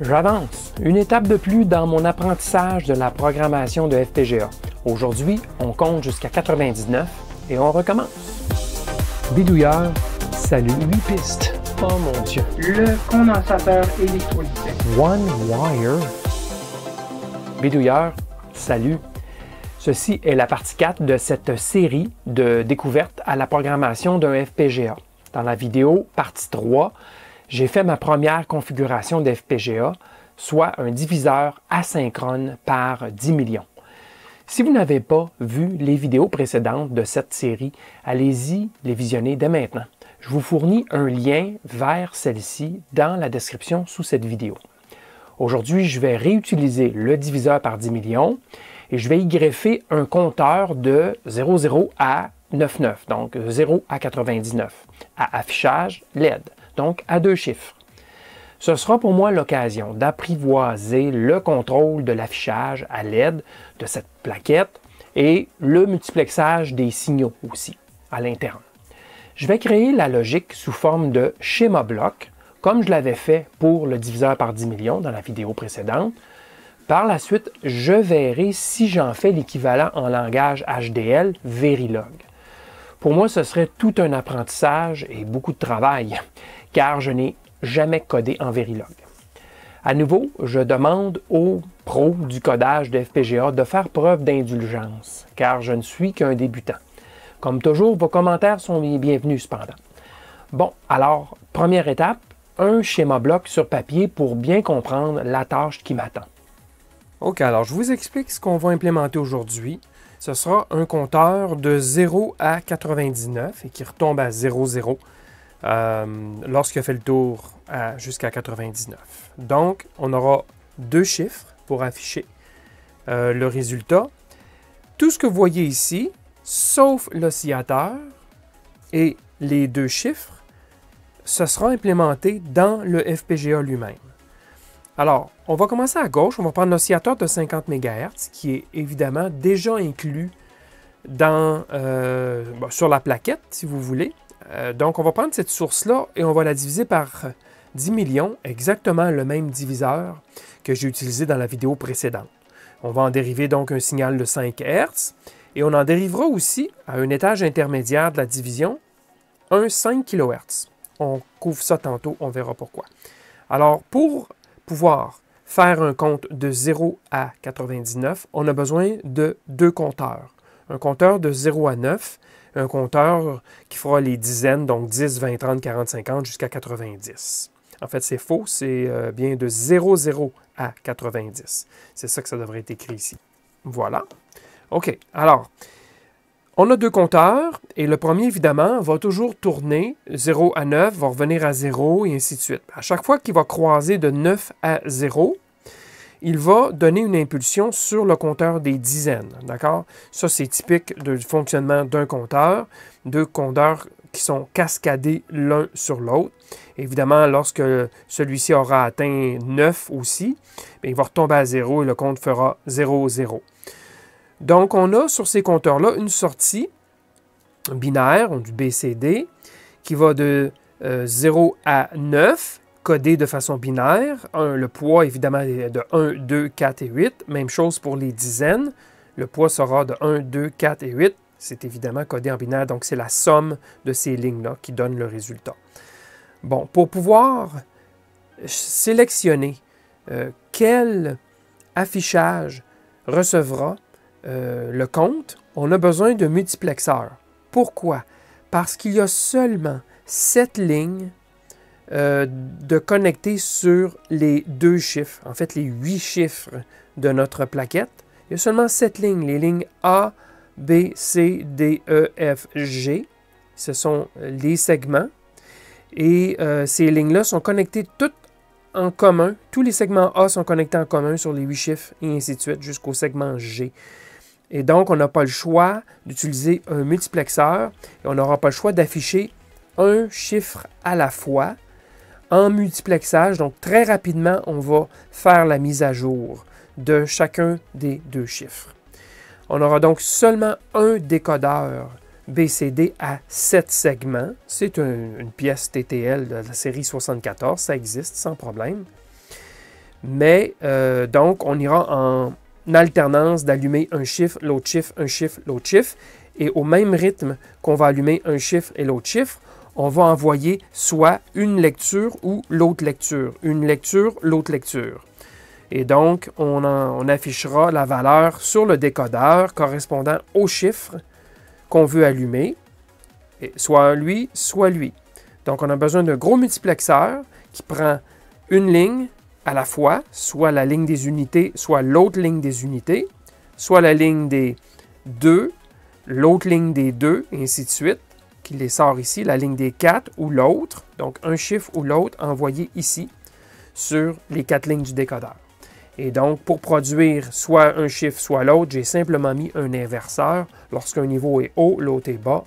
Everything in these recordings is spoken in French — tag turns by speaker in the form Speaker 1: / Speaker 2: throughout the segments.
Speaker 1: J'avance, une étape de plus dans mon apprentissage de la programmation de FPGA. Aujourd'hui, on compte jusqu'à 99 et on recommence. Bidouilleur, salut 8 pistes. Oh mon dieu. Le condensateur électrolytique. One wire. Bidouilleur, salut. Ceci est la partie 4 de cette série de découvertes à la programmation d'un FPGA. Dans la vidéo partie 3, j'ai fait ma première configuration d'FPGA, soit un diviseur asynchrone par 10 millions. Si vous n'avez pas vu les vidéos précédentes de cette série, allez-y les visionner dès maintenant. Je vous fournis un lien vers celle-ci dans la description sous cette vidéo. Aujourd'hui, je vais réutiliser le diviseur par 10 millions et je vais y greffer un compteur de 00 à 99, donc 0 à 99, à affichage LED, donc à deux chiffres. Ce sera pour moi l'occasion d'apprivoiser le contrôle de l'affichage à LED de cette plaquette et le multiplexage des signaux aussi à l'interne. Je vais créer la logique sous forme de schéma bloc, comme je l'avais fait pour le diviseur par 10 millions dans la vidéo précédente. Par la suite, je verrai si j'en fais l'équivalent en langage HDL Verilog. Pour moi, ce serait tout un apprentissage et beaucoup de travail, car je n'ai jamais codé en Verilog. À nouveau, je demande aux pros du codage de FPGA de faire preuve d'indulgence, car je ne suis qu'un débutant. Comme toujours, vos commentaires sont les bienvenus cependant. Bon, alors, première étape, un schéma bloc sur papier pour bien comprendre la tâche qui m'attend. OK, alors je vous explique ce qu'on va implémenter aujourd'hui ce sera un compteur de 0 à 99 et qui retombe à 0,0 euh, lorsqu'il a fait le tour jusqu'à 99. Donc, on aura deux chiffres pour afficher euh, le résultat. Tout ce que vous voyez ici, sauf l'oscillateur et les deux chiffres, ce sera implémenté dans le FPGA lui-même. Alors, on va commencer à gauche. On va prendre l'oscillateur de 50 MHz, qui est évidemment déjà inclus dans, euh, sur la plaquette, si vous voulez. Euh, donc, on va prendre cette source-là et on va la diviser par 10 millions, exactement le même diviseur que j'ai utilisé dans la vidéo précédente. On va en dériver donc un signal de 5 Hz et on en dérivera aussi, à un étage intermédiaire de la division, un 5 kHz. On couvre ça tantôt, on verra pourquoi. Alors, pour pouvoir faire un compte de 0 à 99, on a besoin de deux compteurs. Un compteur de 0 à 9, un compteur qui fera les dizaines, donc 10, 20, 30, 40, 50 jusqu'à 90. En fait, c'est faux, c'est euh, bien de 0, 0 à 90. C'est ça que ça devrait être écrit ici. Voilà. OK. Alors, on a deux compteurs et le premier, évidemment, va toujours tourner 0 à 9, va revenir à 0 et ainsi de suite. À chaque fois qu'il va croiser de 9 à 0, il va donner une impulsion sur le compteur des dizaines. D'accord? Ça, c'est typique du fonctionnement d'un compteur, deux compteurs qui sont cascadés l'un sur l'autre. Évidemment, lorsque celui-ci aura atteint 9 aussi, il va retomber à 0 et le compte fera 0, 0. Donc, on a sur ces compteurs-là une sortie binaire, du BCD, qui va de 0 euh, à 9, codé de façon binaire. le poids, évidemment, est de 1, 2, 4 et 8. Même chose pour les dizaines. Le poids sera de 1, 2, 4 et 8. C'est évidemment codé en binaire, donc c'est la somme de ces lignes-là qui donne le résultat. Bon, pour pouvoir sélectionner euh, quel affichage recevra euh, le compte, on a besoin de multiplexeurs. Pourquoi? Parce qu'il y a seulement sept lignes euh, de connecter sur les deux chiffres, en fait les huit chiffres de notre plaquette. Il y a seulement sept lignes, les lignes A, B, C, D, E, F, G. Ce sont les segments. Et euh, ces lignes-là sont connectées toutes en commun. Tous les segments A sont connectés en commun sur les huit chiffres et ainsi de suite jusqu'au segment G. Et donc, on n'a pas le choix d'utiliser un multiplexeur et on n'aura pas le choix d'afficher un chiffre à la fois en multiplexage. Donc, très rapidement, on va faire la mise à jour de chacun des deux chiffres. On aura donc seulement un décodeur BCD à 7 segments. C'est une, pièce TTL de la série 74, ça existe sans problème. Mais euh, donc, on ira en alternance d'allumer un chiffre, l'autre chiffre, un chiffre, l'autre chiffre. Et au même rythme qu'on va allumer un chiffre et l'autre chiffre, on va envoyer soit une lecture ou l'autre lecture, une lecture, l'autre lecture. Et donc, on, affichera la valeur sur le décodeur correspondant au chiffre qu'on veut allumer, et soit lui, soit lui. Donc, on a besoin d'un gros multiplexeur qui prend une ligne, à la fois soit la ligne des unités, soit l'autre ligne des unités, soit la ligne des deux, l'autre ligne des deux, et ainsi de suite, qui les sort ici, la ligne des quatre ou l'autre, donc un chiffre ou l'autre envoyé ici sur les quatre lignes du décodeur. Et donc, pour produire soit un chiffre, soit l'autre, j'ai simplement mis un inverseur. Lorsqu'un niveau est haut, l'autre est bas,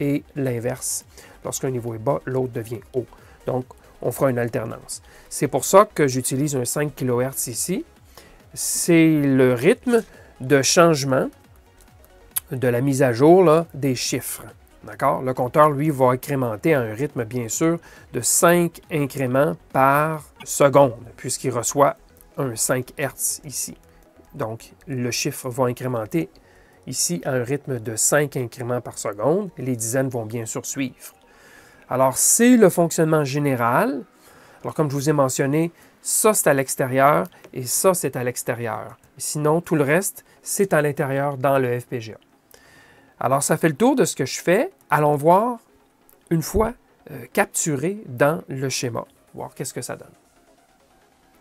Speaker 1: et l'inverse. Lorsqu'un niveau est bas, l'autre devient haut. Donc, on fera une alternance. C'est pour ça que j'utilise un 5 kHz ici. C'est le rythme de changement de la mise à jour des chiffres. D'accord? Le compteur, lui, va incrémenter à un rythme, bien sûr, de 5 incréments par seconde, puisqu'il reçoit un 5 Hz ici. Donc, le chiffre va incrémenter ici à un rythme de 5 incréments par seconde. Les dizaines vont bien sûr suivre. Alors, c'est le fonctionnement général. Alors, comme je vous ai mentionné, ça, c'est à l'extérieur et ça, c'est à l'extérieur. Sinon, tout le reste, c'est à l'intérieur dans le FPGA. Alors, ça fait le tour de ce que je fais. Allons voir, une fois euh, capturé dans le schéma, voir qu'est-ce que ça donne.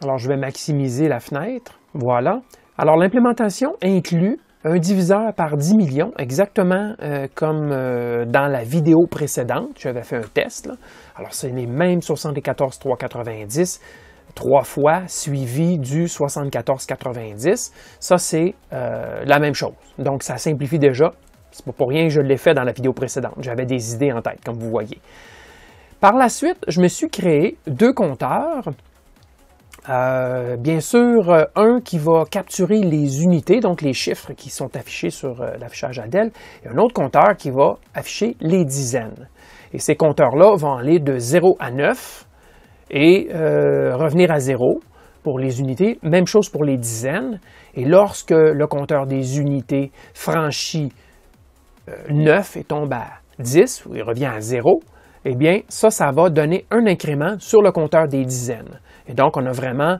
Speaker 1: Alors, je vais maximiser la fenêtre. Voilà. Alors, l'implémentation inclut un diviseur par 10 millions, exactement euh, comme euh, dans la vidéo précédente. J'avais fait un test. Alors, c'est les mêmes 74,390, trois fois suivi du 74,90. Ça, c'est euh, la même chose. Donc, ça simplifie déjà. C'est pas pour rien que je l'ai fait dans la vidéo précédente. J'avais des idées en tête, comme vous voyez. Par la suite, je me suis créé deux compteurs euh, bien sûr, euh, un qui va capturer les unités, donc les chiffres qui sont affichés sur euh, l'affichage Adèle, et un autre compteur qui va afficher les dizaines. Et ces compteurs-là vont aller de 0 à 9 et revenir à 0 pour les unités, même chose pour les dizaines. Et lorsque le compteur des unités franchit 9 et tombe à 10, ou il revient à 0, eh bien, ça, ça va donner un incrément sur le compteur des dizaines. Et donc, on a vraiment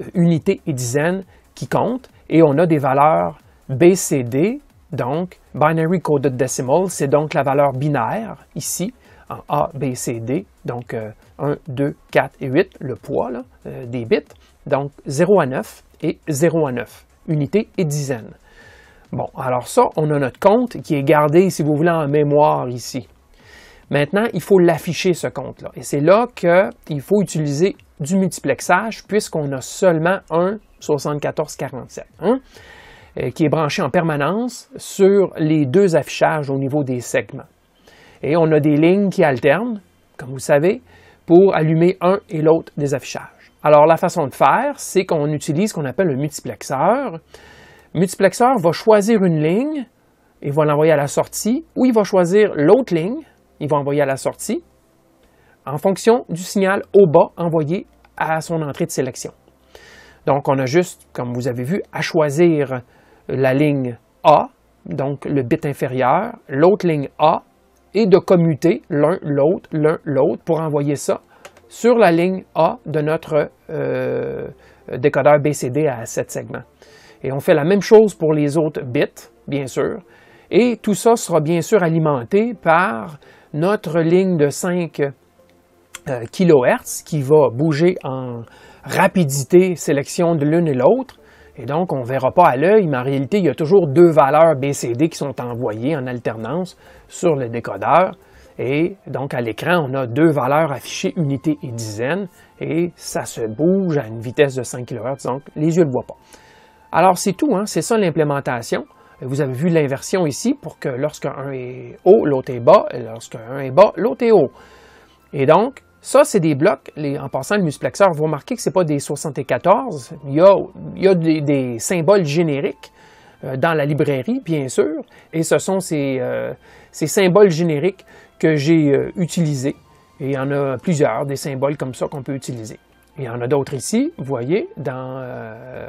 Speaker 1: euh, unité et dizaine qui comptent, et on a des valeurs BCD, donc Binary Coded Decimal, c'est donc la valeur binaire ici, en A, B, C, D, donc 1, 2, 4 et 8, le poids euh, des bits, donc 0 à 9 et 0 à 9, unité et dizaine. Bon, alors ça, on a notre compte qui est gardé, si vous voulez, en mémoire ici. Maintenant, il faut l'afficher, ce compte-là. Et c'est là qu'il faut utiliser du multiplexage puisqu'on a seulement un 7447. Hein? Euh, qui est branché en permanence sur les deux affichages au niveau des segments. Et on a des lignes qui alternent, comme vous savez, pour allumer un et l'autre des affichages. Alors la façon de faire, c'est qu'on utilise ce qu'on appelle le multiplexeur. multiplexeur va choisir une ligne et va l'envoyer à la sortie, ou il va choisir l'autre ligne il va envoyer à la sortie en fonction du signal au bas envoyé à son entrée de sélection. Donc, on a juste, comme vous avez vu, à choisir la ligne A, donc le bit inférieur, l'autre ligne A, et de commuter l'un, l'autre, l'un, l'autre pour envoyer ça sur la ligne A de notre euh, décodeur BCD à 7 segments. Et on fait la même chose pour les autres bits, bien sûr. Et tout ça sera bien sûr alimenté par notre ligne de 5 euh, kHz qui va bouger en rapidité sélection de l'une et l'autre. Et donc, on ne verra pas à l'œil, mais en réalité, il y a toujours deux valeurs BCD qui sont envoyées en alternance sur le décodeur. Et donc, à l'écran, on a deux valeurs affichées, unité et dizaine, et ça se bouge à une vitesse de 5 kHz, donc les yeux ne le voient pas. Alors, c'est tout, hein. c'est ça l'implémentation. Vous avez vu l'inversion ici pour que lorsque un est haut, l'autre est bas, et lorsque lorsqu'un est bas, l'autre est haut. Et donc, ça, c'est des blocs. en passant, le multiplexeur, vous remarquez que ce n'est pas des 74. Il y a, des, symboles génériques euh, dans la librairie, bien sûr. Et ce sont ces, euh, symboles génériques que j'ai euh, utilisés. Et il y en a plusieurs, des symboles comme ça qu'on peut utiliser. Il y en a d'autres ici, vous voyez, dans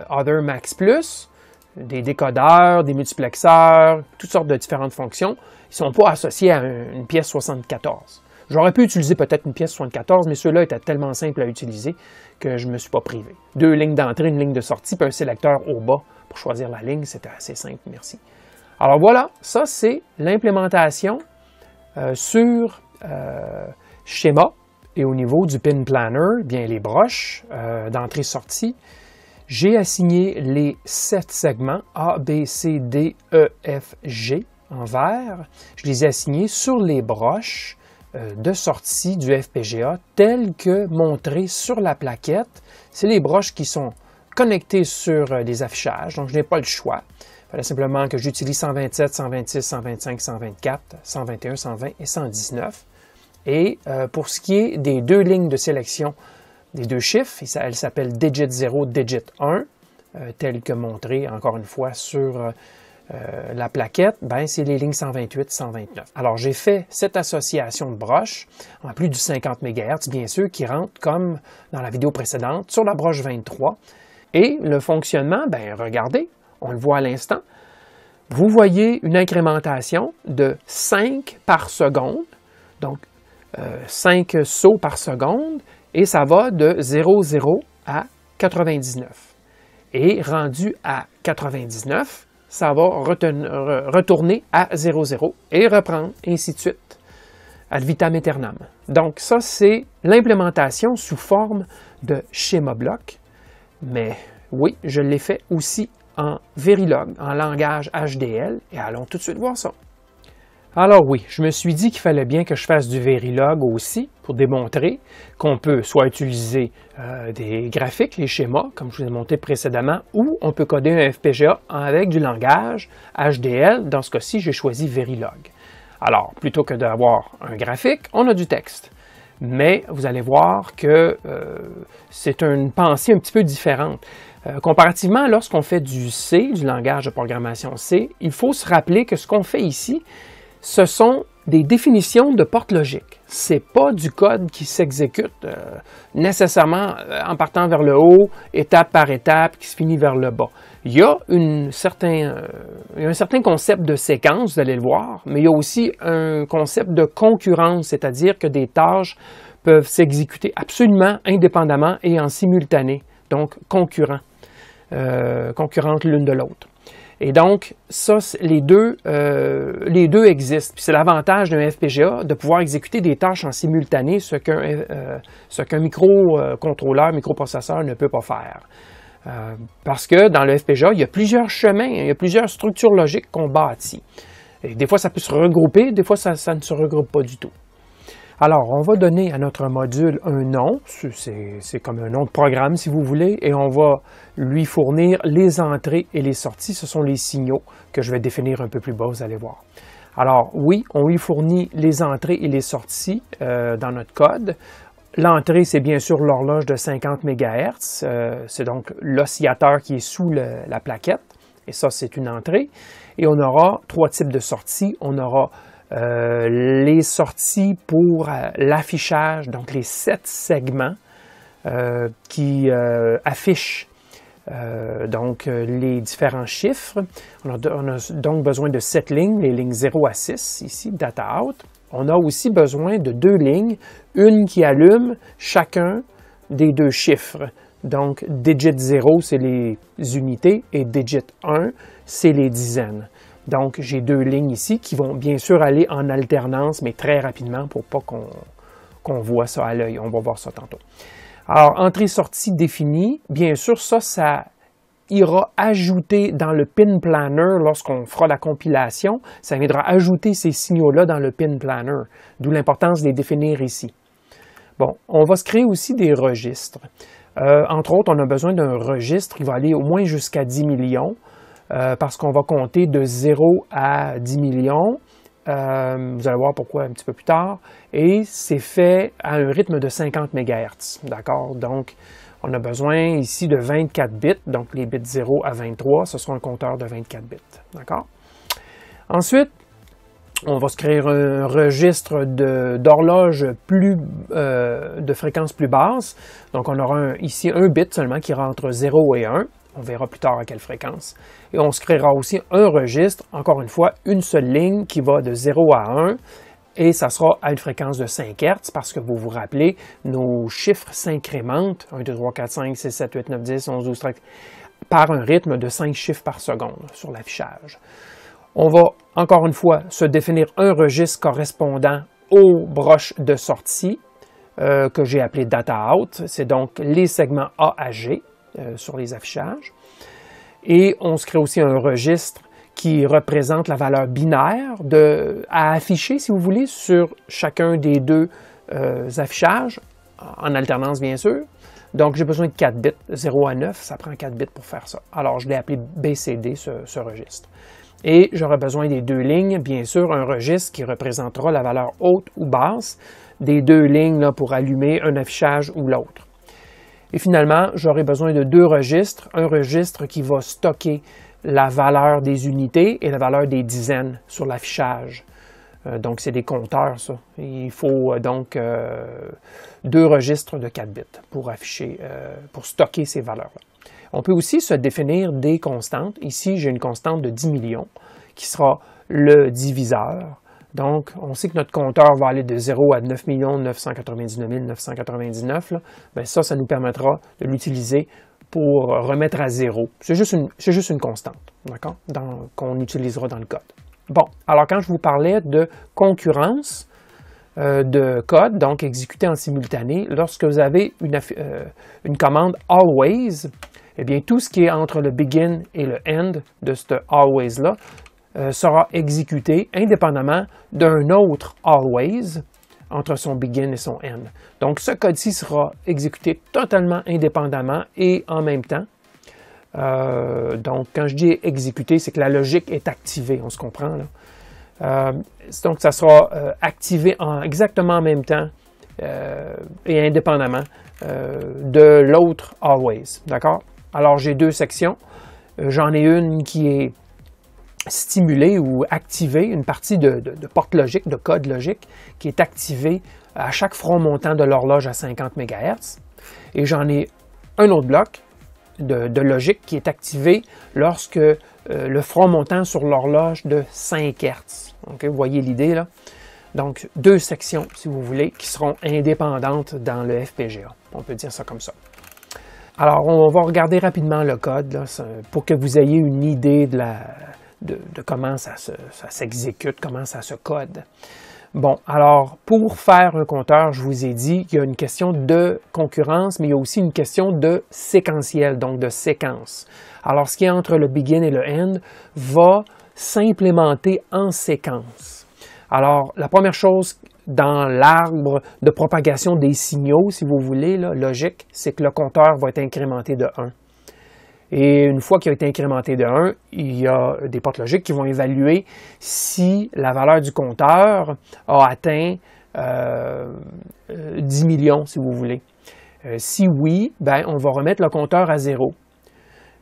Speaker 1: Other Max Plus des décodeurs, des multiplexeurs, toutes sortes de différentes fonctions. Ils ne sont pas associés à une pièce 74. J'aurais pu utiliser peut-être une pièce 74, mais ceux-là étaient tellement simples à utiliser que je ne me suis pas privé. Deux lignes d'entrée, une ligne de sortie, puis un sélecteur au bas pour choisir la ligne. C'était assez simple, merci. Alors voilà, ça c'est l'implémentation euh, sur euh, schéma et au niveau du pin planner, bien les broches euh, d'entrée-sortie, j'ai assigné les sept segments A, B, C, D, E, F, G en vert. Je les ai assignés sur les broches euh, de sortie du FPGA telles que montrées sur la plaquette. C'est les broches qui sont connectées sur les euh, affichages, donc je n'ai pas le choix. Il fallait simplement que j'utilise 127, 126, 125, 124, 121, 120 et 119. Et euh, pour ce qui est des deux lignes de sélection les deux chiffres. Et elle s'appelle Digit 0, Digit 1, euh, tel que montré encore une fois sur euh, euh, la plaquette, ben, c'est les lignes 128-129. Alors j'ai fait cette association de broches, en plus du 50 MHz bien sûr, qui rentre comme dans la vidéo précédente sur la broche 23. Et le fonctionnement, ben, regardez, on le voit à l'instant, vous voyez une incrémentation de 5 par seconde, donc 5 sauts par seconde, et ça va de 00 à 99. Et rendu à 99, ça va retourner à 00 et reprendre, ainsi de suite, ad vitam aeternam. Donc ça, c'est l'implémentation sous forme de schéma bloc, mais oui, je l'ai fait aussi en Verilog, en langage HDL, et allons tout de suite voir ça. Alors oui, je me suis dit qu'il fallait bien que je fasse du Verilog aussi pour démontrer qu'on peut soit utiliser euh, des graphiques, les schémas, comme je vous ai montré précédemment, ou on peut coder un FPGA avec du langage HDL. Dans ce cas-ci, j'ai choisi Verilog. Alors, plutôt que d'avoir un graphique, on a du texte. Mais vous allez voir que euh, c'est une pensée un petit peu différente. Euh, comparativement, lorsqu'on fait du C, du langage de programmation C, il faut se rappeler que ce qu'on fait ici, ce sont des définitions de portes logiques. C'est pas du code qui s'exécute euh, nécessairement euh, en partant vers le haut, étape par étape, qui se finit vers le bas. Il y a, une euh, un certain concept de séquence, vous allez le voir, mais il y a aussi un concept de concurrence, c'est-à-dire que des tâches peuvent s'exécuter absolument indépendamment et en simultané, donc concurrents, concurrentes l'une de l'autre. Et donc, ça, les deux, euh, les deux existent. c'est l'avantage d'un FPGA de pouvoir exécuter des tâches en simultané, ce qu'un euh, microcontrôleur, microprocesseur ne peut pas faire. Euh, parce que dans le FPGA, il y a plusieurs chemins, il y a plusieurs structures logiques qu'on bâtit. Et des fois, ça peut se regrouper, des fois, ça ne se regroupe pas du tout. Alors, on va donner à notre module un nom, c'est comme un nom de programme si vous voulez, et on va lui fournir les entrées et les sorties, ce sont les signaux que je vais définir un peu plus bas, vous allez voir. Alors oui, on lui fournit les entrées et les sorties euh, dans notre code. L'entrée, c'est bien sûr l'horloge de 50 MHz, euh, c'est donc l'oscillateur qui est sous la plaquette, et ça, c'est une entrée. Et on aura trois types de sorties. On aura euh, les sorties pour euh, l'affichage, donc les sept segments euh, qui affichent donc les différents chiffres. on a, donc besoin de sept lignes, les lignes 0 à 6 ici, data out. On a aussi besoin de deux lignes, une qui allume chacun des deux chiffres. Donc digit 0, c'est les unités et digit 1, c'est les dizaines. Donc, j'ai deux lignes ici qui vont bien sûr aller en alternance, mais très rapidement pour pas qu'on voit ça à l'œil. On va voir ça tantôt. Alors, entrée-sortie définie, bien sûr, ça, ça ira ajouter dans le pin planner lorsqu'on fera la compilation, ça viendra ajouter ces signaux-là dans le pin planner, d'où l'importance de les définir ici. Bon, on va se créer aussi des registres. Euh, entre autres, on a besoin d'un registre qui va aller au moins jusqu'à 10 millions. Euh, parce qu'on va compter de 0 à 10 millions. Euh, vous allez voir pourquoi un petit peu plus tard. Et c'est fait à un rythme de 50 MHz. D'accord? Donc, on a besoin ici de 24 bits. Donc, les bits 0 à 23, ce sera un compteur de 24 bits. D'accord? Ensuite, on va se créer un registre d'horloge de fréquence plus euh, basse. Donc on aura ici un bit seulement qui rentre 0 et 1. On verra plus tard à quelle fréquence. Et on se créera aussi un registre, encore une fois, une seule ligne qui va de 0 à 1 et ça sera à une fréquence de 5 Hz parce que vous vous rappelez, nos chiffres s'incrémentent 1, 2, 3, 4, 5, 6, 7, 8, 9, 10, 11, 12, 13 par un rythme de 5 chiffres par seconde sur l'affichage. On va encore une fois se définir un registre correspondant aux broches de sortie euh, que j'ai appelé data out. C'est donc les segments A à G euh, sur les affichages. Et on se crée aussi un registre qui représente la valeur binaire à afficher, si vous voulez, sur chacun des deux euh, affichages, en alternance bien sûr. Donc j'ai besoin de 4 bits, 0 à 9, ça prend 4 bits pour faire ça. Alors je l'ai appelé BCD, ce, registre. Et j'aurai besoin des deux lignes, bien sûr, un registre qui représentera la valeur haute ou basse des deux lignes pour allumer un affichage ou l'autre. Et finalement, j'aurai besoin de deux registres. Un registre qui va stocker la valeur des unités et la valeur des dizaines sur l'affichage. Euh, donc, c'est des compteurs, ça. Il faut euh, donc euh, deux registres de 4 bits pour afficher, pour stocker ces valeurs-là. On peut aussi se définir des constantes. Ici, j'ai une constante de 10 millions qui sera le diviseur donc, on sait que notre compteur va aller de 0 à 9 999 999. ça, ça nous permettra de l'utiliser pour remettre à zéro. C'est juste une, c'est juste une constante, d'accord, qu'on utilisera dans le code. Bon, alors quand je vous parlais de concurrence euh, de code, donc exécuté en simultané, lorsque vous avez une, euh, une commande always, eh bien, tout ce qui est entre le begin et le end de ce always-là euh, sera exécuté indépendamment d'un autre always entre son begin et son end. Donc ce code-ci sera exécuté totalement indépendamment et en même temps. Euh, donc quand je dis exécuté, c'est que la logique est activée, on se comprend là. Euh, donc ça sera activé en, exactement en même temps et indépendamment de l'autre always. D'accord? Alors j'ai deux sections. J'en ai une qui est stimuler ou activer une partie de, porte logique, de code logique, qui est activée à chaque front montant de l'horloge à 50 MHz. Et j'en ai un autre bloc de, logique qui est activé lorsque euh, le front montant sur l'horloge de 5 Hz. vous voyez l'idée là? Donc, deux sections, si vous voulez, qui seront indépendantes dans le FPGA. On peut dire ça comme ça. Alors, on va regarder rapidement le code pour que vous ayez une idée de la, de, comment ça s'exécute, comment ça se code. Bon, alors pour faire un compteur, je vous ai dit qu'il y a une question de concurrence, mais il y a aussi une question de séquentiel, donc de séquence. Alors ce qui est entre le begin et le end va s'implémenter en séquence. Alors la première chose dans l'arbre de propagation des signaux, si vous voulez, logique, c'est que le compteur va être incrémenté de 1. Et une fois qu'il a été incrémenté de 1, il y a des portes logiques qui vont évaluer si la valeur du compteur a atteint 10 euh, millions, si vous voulez. Euh, si oui, ben, on va remettre le compteur à zéro.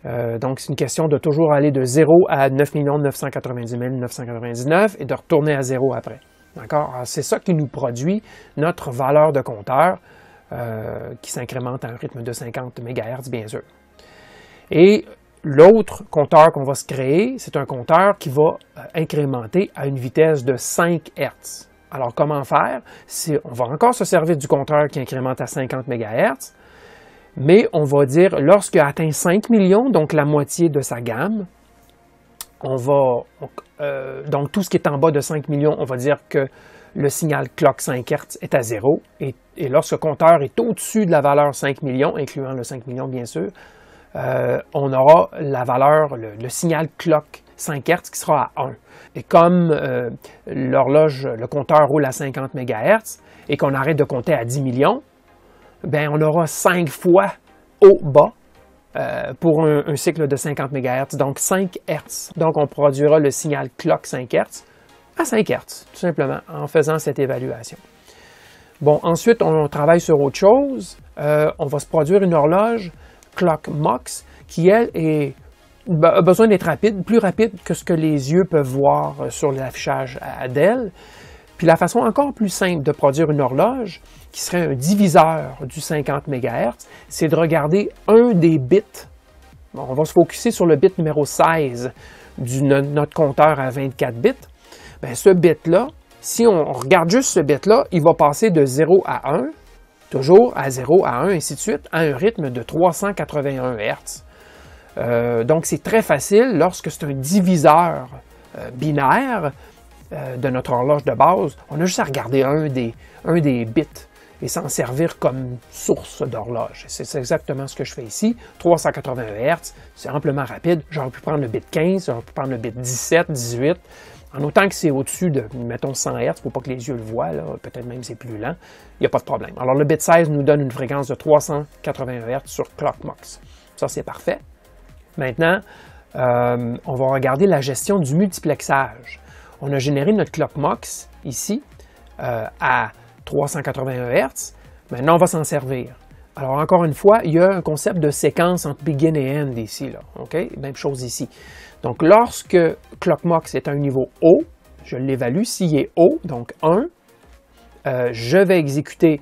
Speaker 1: Euh, donc, c'est une question de toujours aller de 0 à 9 990 999 et de retourner à zéro après. D'accord? C'est ça qui nous produit notre valeur de compteur qui s'incrémente à un rythme de 50 MHz, bien sûr. Et l'autre compteur qu'on va se créer, c'est un compteur qui va euh, incrémenter à une vitesse de 5 Hz. Alors comment faire? on va encore se servir du compteur qui incrémente à 50 MHz, mais on va dire lorsque atteint 5 millions, donc la moitié de sa gamme, on va donc euh, tout ce qui est en bas de 5 millions, on va dire que le signal clock 5 Hz est à zéro et, et lorsque le compteur est au-dessus de la valeur 5 millions, incluant le 5 millions bien sûr, euh, on aura la valeur, le, signal clock 5 Hz qui sera à 1. Et comme euh, l'horloge, le compteur roule à 50 MHz et qu'on arrête de compter à 10 millions, ben on aura 5 fois au bas euh, pour un, cycle de 50 MHz, donc 5 Hz. Donc on produira le signal clock 5 Hz à 5 Hz, tout simplement, en faisant cette évaluation. Bon, ensuite, on travaille sur autre chose. on va se produire une horloge Clock Mox, qui, elle, est a besoin d'être rapide, plus rapide que ce que les yeux peuvent voir euh, sur l'affichage à Dell. Puis la façon encore plus simple de produire une horloge, qui serait un diviseur du 50 MHz, c'est de regarder un des bits. on va se focuser sur le bit numéro 16 de notre compteur à 24 bits. Ben, ce bit-là, si on regarde juste ce bit-là, il va passer de 0 à 1, toujours à 0, à 1, ainsi de suite, à un rythme de 381 Hz. Euh, donc c'est très facile lorsque c'est un diviseur euh, binaire euh, de notre horloge de base, on a juste à regarder un des, un des bits et s'en servir comme source d'horloge. C'est exactement ce que je fais ici. 381 Hz, c'est amplement rapide. J'aurais pu prendre le bit 15, j'aurais pu prendre le bit 17, 18, en autant que c'est au-dessus de, mettons, 100 Hz, il ne faut pas que les yeux le voient, peut-être même c'est plus lent, il n'y a pas de problème. Alors le bit 16 nous donne une fréquence de 380 Hz sur ClockMox. Ça, c'est parfait. Maintenant, euh, on va regarder la gestion du multiplexage. On a généré notre ClockMox ici euh, à 380 Hz. Maintenant, on va s'en servir. Alors, encore une fois, il y a un concept de séquence entre begin et end ici. Là, Même chose ici. Donc, lorsque ClockMox est à un niveau haut, je l'évalue. S'il est haut, donc 1, euh, je vais exécuter,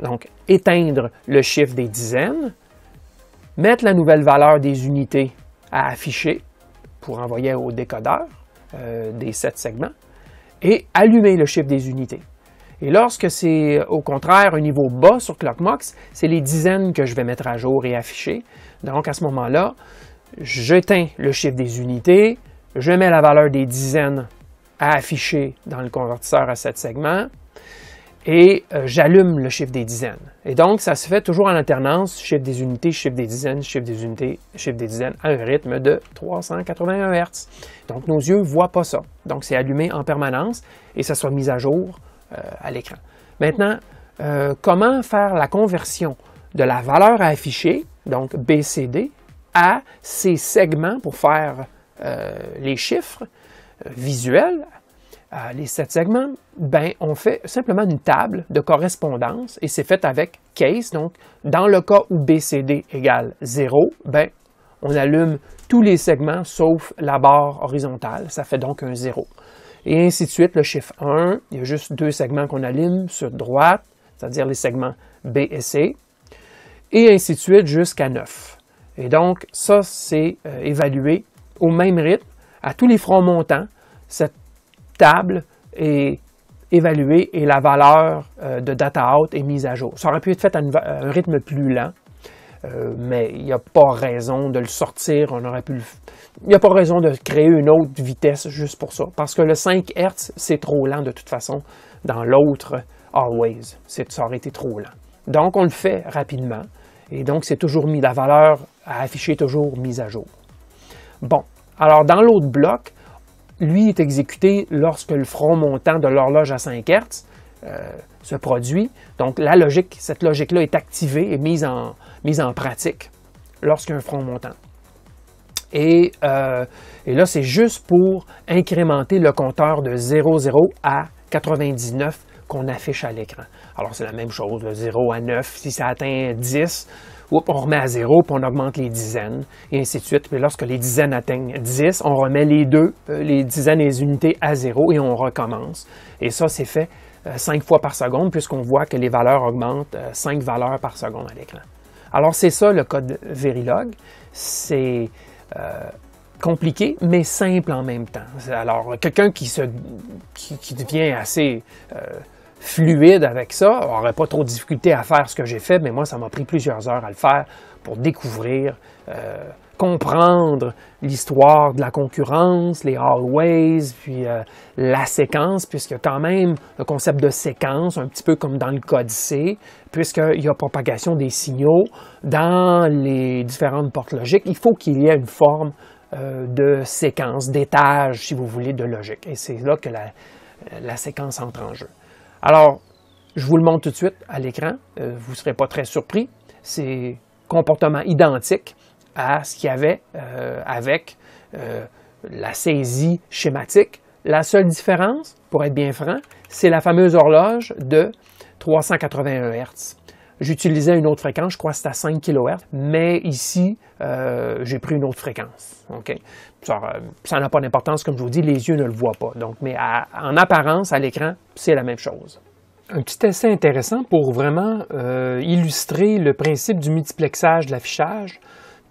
Speaker 1: donc éteindre le chiffre des dizaines, mettre la nouvelle valeur des unités à afficher pour envoyer au décodeur euh, des sept segments et allumer le chiffre des unités. Et lorsque c'est au contraire un niveau bas sur ClockMox, c'est les dizaines que je vais mettre à jour et afficher. Donc à ce moment-là, j'éteins le chiffre des unités, je mets la valeur des dizaines à afficher dans le convertisseur à 7 segments et euh, j'allume le chiffre des dizaines. Et donc, ça se fait toujours en alternance, chiffre des unités, chiffre des dizaines, chiffre des unités, chiffre des dizaines, à un rythme de 381 Hz. Donc, nos yeux ne voient pas ça. Donc, c'est allumé en permanence et ça sera mis à jour euh, à l'écran. Maintenant, euh, comment faire la conversion de la valeur à afficher, donc BCD, à ces segments pour faire euh, les chiffres euh, visuels, les sept segments, ben, on fait simplement une table de correspondance et c'est fait avec case. Donc, dans le cas où BCD égale 0, ben, on allume tous les segments sauf la barre horizontale. Ça fait donc un 0. Et ainsi de suite, le chiffre 1, il y a juste deux segments qu'on allume sur droite, c'est-à-dire les segments B et C, et ainsi de suite jusqu'à 9. Et donc, ça, c'est euh, évalué au même rythme, à tous les fronts montants. Cette table est évaluée et la valeur euh, de data out est mise à jour. Ça aurait pu être fait à, un rythme plus lent, euh, mais il n'y a pas raison de le sortir. On aurait pu Il n'y a pas raison de créer une autre vitesse juste pour ça. Parce que le 5 Hz, c'est trop lent de toute façon dans l'autre Always. Ça aurait été trop lent. Donc, on le fait rapidement. Et donc, c'est toujours mis la valeur à afficher toujours mise à jour. Bon, alors dans l'autre bloc, lui est exécuté lorsque le front montant de l'horloge à 5 Hz euh, se produit. Donc la logique, cette logique-là est activée et mise en, mise en pratique lorsqu'un front montant. Et, euh, et là, c'est juste pour incrémenter le compteur de 00 à 99 qu'on affiche à l'écran. Alors c'est la même chose, de 0 à 9, si ça atteint 10, on remet à zéro, puis on augmente les dizaines, et ainsi de suite. Puis lorsque les dizaines atteignent 10, on remet les deux, euh, les dizaines et les unités à zéro, et on recommence. Et ça, c'est fait euh, cinq fois par seconde, puisqu'on voit que les valeurs augmentent euh, cinq valeurs par seconde à l'écran. Alors, c'est ça le code Verilog. C'est compliqué, mais simple en même temps. Alors, quelqu'un qui, se, devient assez fluide avec ça. On n'aurait pas trop de difficulté à faire ce que j'ai fait, mais moi, ça m'a pris plusieurs heures à le faire pour découvrir, euh, comprendre l'histoire de la concurrence, les hallways, puis euh, la séquence, puisque quand même, le concept de séquence, un petit peu comme dans le code C, puisqu'il y a propagation des signaux dans les différentes portes logiques, il faut qu'il y ait une forme euh, de séquence, d'étage, si vous voulez, de logique. Et c'est là que la séquence entre en jeu. Alors, je vous le montre tout de suite à l'écran. Euh, vous ne serez pas très surpris. C'est comportement identique à ce qu'il y avait euh, avec euh, la saisie schématique. La seule différence, pour être bien franc, c'est la fameuse horloge de 381 Hz. J'utilisais une autre fréquence, je crois que c'était à 5 kHz, mais ici, euh, j'ai pris une autre fréquence. Euh, ça n'a pas d'importance, comme je vous dis, les yeux ne le voient pas. Donc, mais en apparence, à l'écran, c'est la même chose. Un petit essai intéressant pour vraiment euh, illustrer le principe du multiplexage de l'affichage.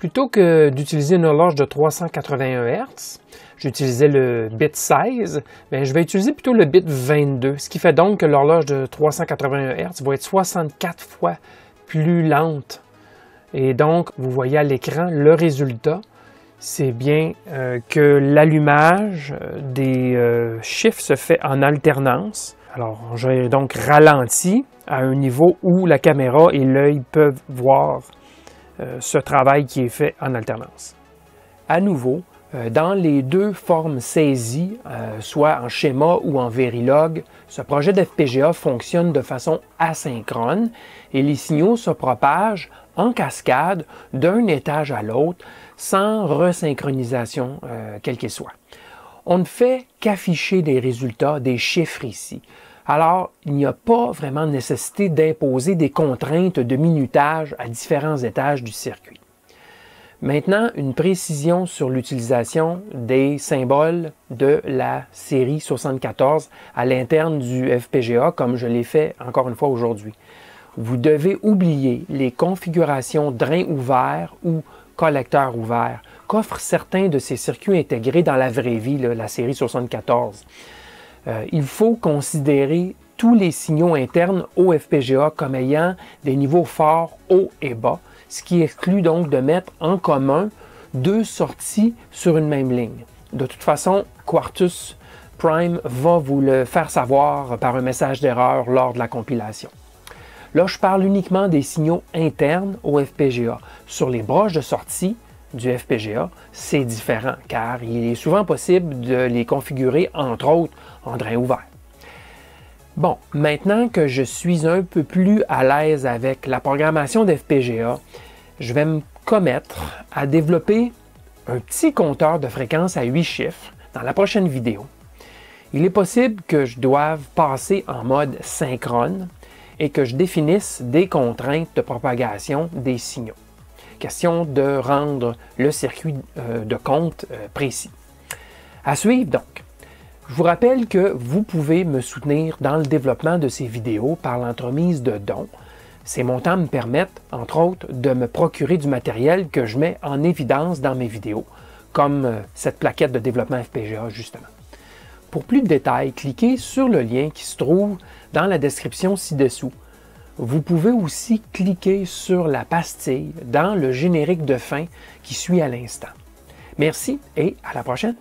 Speaker 1: Plutôt que d'utiliser une horloge de 381 Hz, j'utilisais le bit 16, mais je vais utiliser plutôt le bit 22, ce qui fait donc que l'horloge de 381 Hz va être 64 fois plus lente. Et donc, vous voyez à l'écran le résultat, c'est bien euh, que l'allumage euh, des euh, chiffres se fait en alternance. Alors, j'ai donc ralenti à un niveau où la caméra et l'œil peuvent voir euh, ce travail qui est fait en alternance. À nouveau, euh, dans les deux formes saisies, euh, soit en schéma ou en Verilog, ce projet d'FPGA fonctionne de façon asynchrone et les signaux se propagent en cascade d'un étage à l'autre sans resynchronisation quel quelle soit. On ne fait qu'afficher des résultats, des chiffres ici. Alors, il n'y a pas vraiment nécessité d'imposer des contraintes de minutage à différents étages du circuit. Maintenant, une précision sur l'utilisation des symboles de la série 74 à l'interne du FPGA, comme je l'ai fait encore une fois aujourd'hui. Vous devez oublier les configurations drain ouvert ou collecteur ouvert qu'offrent certains de ces circuits intégrés dans la vraie vie, la série 74. Euh, il faut considérer tous les signaux internes au FPGA comme ayant des niveaux forts haut et bas, ce qui exclut donc de mettre en commun deux sorties sur une même ligne. De toute façon, Quartus Prime va vous le faire savoir par un message d'erreur lors de la compilation. Là, je parle uniquement des signaux internes au FPGA. Sur les broches de sortie, du FPGA, c'est différent car il est souvent possible de les configurer, entre autres, en drain ouvert. Bon, maintenant que je suis un peu plus à l'aise avec la programmation d'FPGA, je vais me commettre à développer un petit compteur de fréquence à 8 chiffres dans la prochaine vidéo. Il est possible que je doive passer en mode synchrone et que je définisse des contraintes de propagation des signaux question de rendre le circuit euh, de compte euh, précis. À suivre donc. Je vous rappelle que vous pouvez me soutenir dans le développement de ces vidéos par l'entremise de dons. Ces montants me permettent, entre autres, de me procurer du matériel que je mets en évidence dans mes vidéos, comme euh, cette plaquette de développement FPGA justement. Pour plus de détails, cliquez sur le lien qui se trouve dans la description ci-dessous vous pouvez aussi cliquer sur la pastille dans le générique de fin qui suit à l'instant. Merci et à la prochaine!